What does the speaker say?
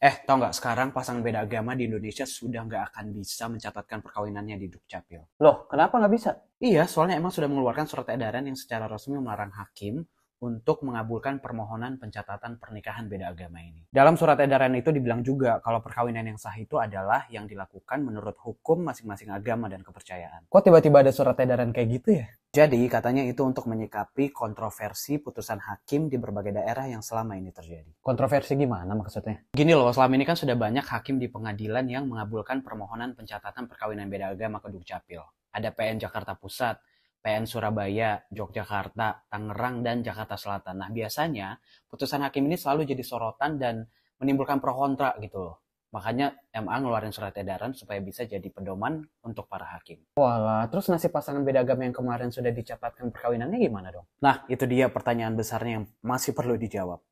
Eh, tau nggak sekarang pasangan beda agama di Indonesia sudah nggak akan bisa mencatatkan perkawinannya di Dukcapil. Loh, kenapa nggak bisa? Iya, soalnya emang sudah mengeluarkan surat edaran yang secara resmi melarang hakim untuk mengabulkan permohonan pencatatan pernikahan beda agama ini. Dalam surat edaran itu dibilang juga kalau perkawinan yang sah itu adalah yang dilakukan menurut hukum masing-masing agama dan kepercayaan. Kok tiba-tiba ada surat edaran kayak gitu ya? Jadi, katanya itu untuk menyikapi kontroversi putusan hakim di berbagai daerah yang selama ini terjadi. Kontroversi gimana maksudnya? Gini loh, selama ini kan sudah banyak hakim di pengadilan yang mengabulkan permohonan pencatatan perkawinan beda agama ke Dukcapil. Ada PN Jakarta Pusat, PN Surabaya, Yogyakarta, Tangerang, dan Jakarta Selatan. Nah, biasanya putusan hakim ini selalu jadi sorotan dan menimbulkan pro kontra gitu loh. Makanya MA ngeluarin surat edaran supaya bisa jadi pedoman untuk para hakim. Walah, terus nasib pasangan beda agama yang kemarin sudah dicatatkan perkawinannya gimana dong? Nah, itu dia pertanyaan besarnya yang masih perlu dijawab.